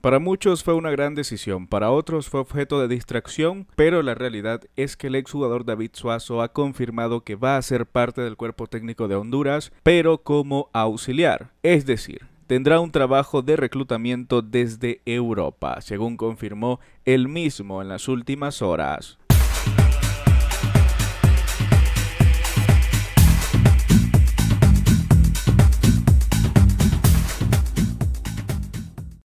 Para muchos fue una gran decisión, para otros fue objeto de distracción, pero la realidad es que el exjugador David Suazo ha confirmado que va a ser parte del cuerpo técnico de Honduras, pero como auxiliar, es decir, tendrá un trabajo de reclutamiento desde Europa, según confirmó él mismo en las últimas horas.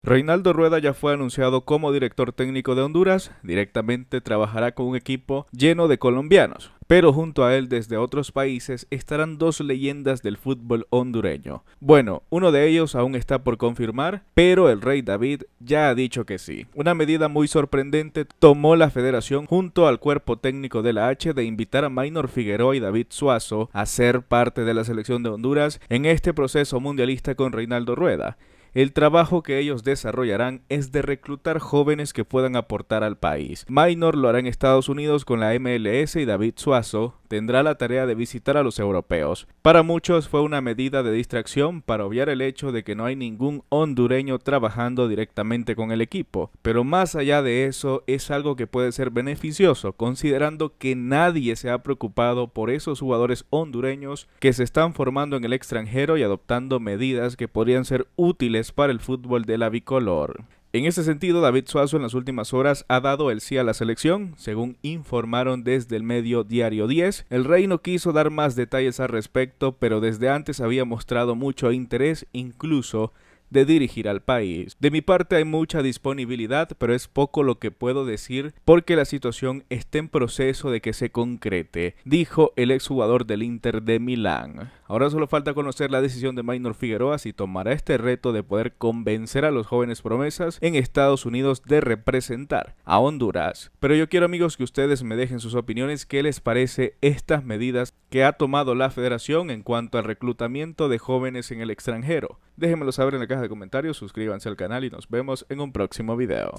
Reinaldo Rueda ya fue anunciado como director técnico de Honduras, directamente trabajará con un equipo lleno de colombianos, pero junto a él desde otros países estarán dos leyendas del fútbol hondureño. Bueno, uno de ellos aún está por confirmar, pero el rey David ya ha dicho que sí. Una medida muy sorprendente tomó la federación junto al cuerpo técnico de la H de invitar a Maynor Figueroa y David Suazo a ser parte de la selección de Honduras en este proceso mundialista con Reinaldo Rueda. El trabajo que ellos desarrollarán es de reclutar jóvenes que puedan aportar al país. Minor lo hará en Estados Unidos con la MLS y David Suazo tendrá la tarea de visitar a los europeos. Para muchos fue una medida de distracción para obviar el hecho de que no hay ningún hondureño trabajando directamente con el equipo, pero más allá de eso es algo que puede ser beneficioso considerando que nadie se ha preocupado por esos jugadores hondureños que se están formando en el extranjero y adoptando medidas que podrían ser útiles para el fútbol de la bicolor. En ese sentido, David Suazo en las últimas horas ha dado el sí a la selección, según informaron desde el medio Diario 10. El rey no quiso dar más detalles al respecto, pero desde antes había mostrado mucho interés, incluso de dirigir al país. De mi parte hay mucha disponibilidad, pero es poco lo que puedo decir porque la situación está en proceso de que se concrete, dijo el exjugador del Inter de Milán. Ahora solo falta conocer la decisión de Maynor Figueroa si tomará este reto de poder convencer a los jóvenes promesas en Estados Unidos de representar a Honduras. Pero yo quiero amigos que ustedes me dejen sus opiniones, qué les parece estas medidas que ha tomado la federación en cuanto al reclutamiento de jóvenes en el extranjero. Déjenmelo saber en la caja de comentarios, suscríbanse al canal y nos vemos en un próximo video.